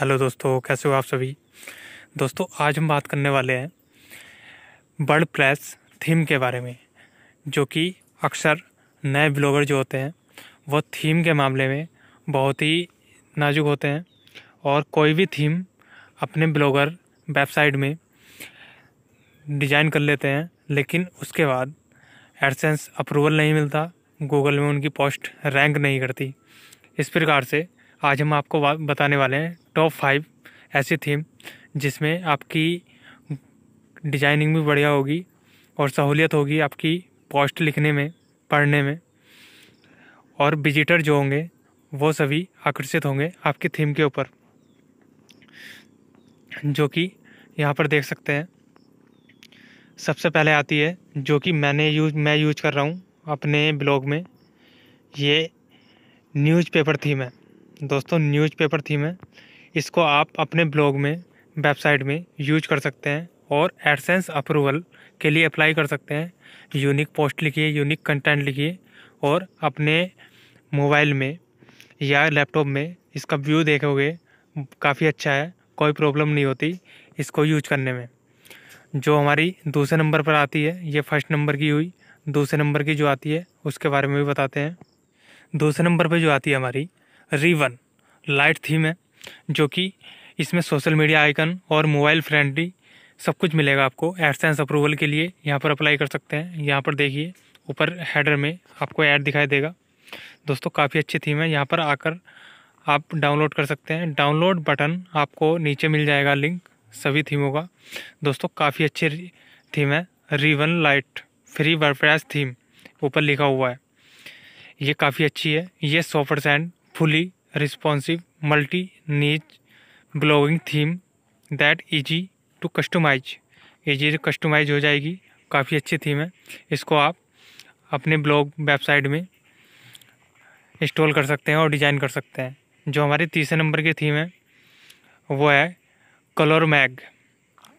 hello दोस्तों कैसे हो आप सभी दोस्तों आज हम बात करने वाले हैं बर्ड प्रेस थीम के बारे में जो कि अक्सर नए ब्लॉगर जो होते हैं वो थीम के मामले में बहुत ही नाजुक होते हैं और कोई भी थीम अपने ब्लॉगर वेबसाइट में डिज़ाइन कर लेते हैं लेकिन उसके बाद एडसेंस अप्रूवल नहीं मिलता गूगल में उनकी पोस्ट रैंक नहीं करती इस प्रकार से आज हम आपको बताने वाले हैं टॉप फाइव ऐसी थीम जिसमें आपकी डिजाइनिंग भी बढ़िया होगी और सहूलियत होगी आपकी पोस्ट लिखने में पढ़ने में और विजिटर जो होंगे वो सभी आकर्षित होंगे आपकी थीम के ऊपर जो कि यहाँ पर देख सकते हैं सबसे पहले आती है जो कि मैंने यूज मैं यूज कर रहा हूँ अपने ब्लॉग में ये न्यूज़पेपर थीम है दोस्तों न्यूज़पेपर थीम है इसको आप अपने ब्लॉग में वेबसाइट में यूज कर सकते हैं और एडसेंस अप्रूवल के लिए अप्लाई कर सकते हैं यूनिक पोस्ट लिखिए यूनिक कंटेंट लिखिए और अपने मोबाइल में या लैपटॉप में इसका व्यू देखोगे काफ़ी अच्छा है कोई प्रॉब्लम नहीं होती इसको यूज करने में जो हमारी दूसरे नंबर पर आती है ये फर्स्ट नंबर की हुई दूसरे नंबर की जो आती है उसके बारे में भी बताते हैं दूसरे नंबर पर जो आती है हमारी रिवन लाइट थीम है जो कि इसमें सोशल मीडिया आइकन और मोबाइल फ्रेंडली सब कुछ मिलेगा आपको एडसेंस अप्रूवल के लिए यहाँ पर अप्लाई कर सकते हैं यहाँ पर देखिए ऊपर हेडर में आपको ऐड दिखाई देगा दोस्तों काफ़ी अच्छी थीम है यहाँ पर आकर आप डाउनलोड कर सकते हैं डाउनलोड बटन आपको नीचे मिल जाएगा लिंक सभी थीमों का दोस्तों काफ़ी अच्छी थीम है ribbon lite free WordPress theme ऊपर लिखा हुआ है ये काफ़ी अच्छी है ये सौ percent fully responsive multi niche blogging theme that easy to customise easy to customise हो जाएगी काफ़ी अच्छी थीम है इसको आप अपने ब्लॉग वेबसाइट में इंस्टॉल कर सकते हैं और डिज़ाइन कर सकते हैं जो हमारे तीसरे नंबर की थीम है वो है कलर मैग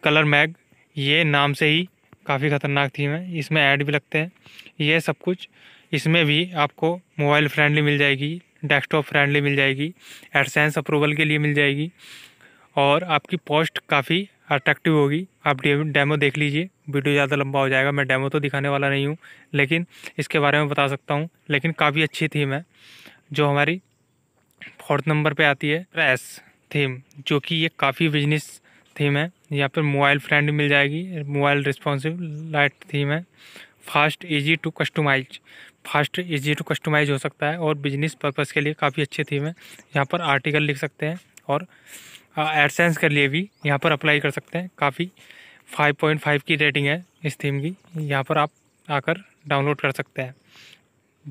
कलर मैग ये नाम से ही काफ़ी ख़तरनाक थीम है इसमें ऐड भी लगते हैं ये सब कुछ इसमें भी आपको मोबाइल फ्रेंडली मिल जाएगी डेस्कटॉप फ्रेंडली मिल जाएगी एडसेंस अप्रूवल के लिए मिल जाएगी और आपकी पोस्ट काफ़ी अट्रैक्टिव होगी आप डेमो देख लीजिए वीडियो ज़्यादा लंबा हो जाएगा मैं डेमो तो दिखाने वाला नहीं हूँ लेकिन इसके बारे में बता सकता हूँ लेकिन काफ़ी अच्छी थीम है जो हमारी फोर्थ नंबर पे आती है प्रेस थीम जो कि ये काफ़ी बिजनेस थीम है यहाँ पर मोबाइल फ्रेंड मिल जाएगी मोबाइल रिस्पॉन्सिव लाइट थीम है fast easy to customise fast easy to customise हो सकता है और बिजनेस पर्पस के लिए काफ़ी अच्छे थीम है यहाँ पर आर्टिकल लिख सकते हैं और एडसेंस के लिए भी यहाँ पर अप्लाई कर सकते हैं काफ़ी 5.5 की रेटिंग है इस थीम की यहाँ पर आप आकर डाउनलोड कर सकते हैं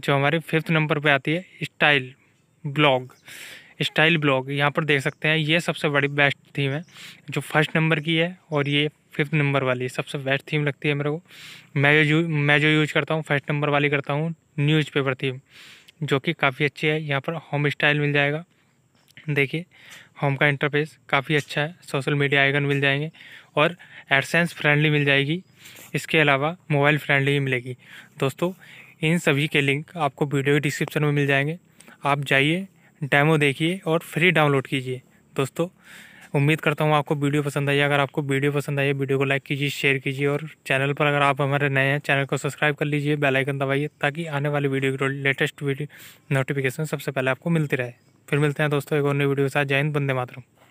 जो हमारे फिफ्थ नंबर पे आती है स्टाइल ब्लॉग स्टाइल ब्लॉग यहाँ पर देख सकते हैं ये सबसे बड़ी बेस्ट थीम है जो फर्स्ट नंबर की है और ये फिफ्थ नंबर वाली सबसे बेस्ट थीम लगती है मेरे को मैं जो मैं जो यूज़ करता हूँ फर्स्ट नंबर वाली करता हूँ न्यूज़पेपर थीम जो कि काफ़ी अच्छी है यहाँ पर होम स्टाइल मिल जाएगा देखिए होम का इंटरफेस काफ़ी अच्छा है सोशल मीडिया आइकन मिल जाएंगे और एडसेंस फ्रेंडली मिल जाएगी इसके अलावा मोबाइल फ्रेंडली भी मिलेगी दोस्तों इन सभी के लिंक आपको वीडियो के डिस्क्रिप्शन में मिल जाएंगे आप जाइए डैमो देखिए और फ्री डाउनलोड कीजिए दोस्तों उम्मीद करता हूँ आपको वीडियो पसंद आई अगर आपको वीडियो पसंद आई वीडियो को लाइक कीजिए शेयर कीजिए और चैनल पर अगर आप हमारे नए हैं चैनल को सब्सक्राइब कर लीजिए बेल आइकन दबाइए ताकि आने वाली वीडियो की लेटेस्ट वीडियो नोटिफिकेशन सबसे पहले आपको मिलती रहे फिर मिलते हैं दोस्तों एक और नई वीडियो के साथ जय हिंद बंदे मातरम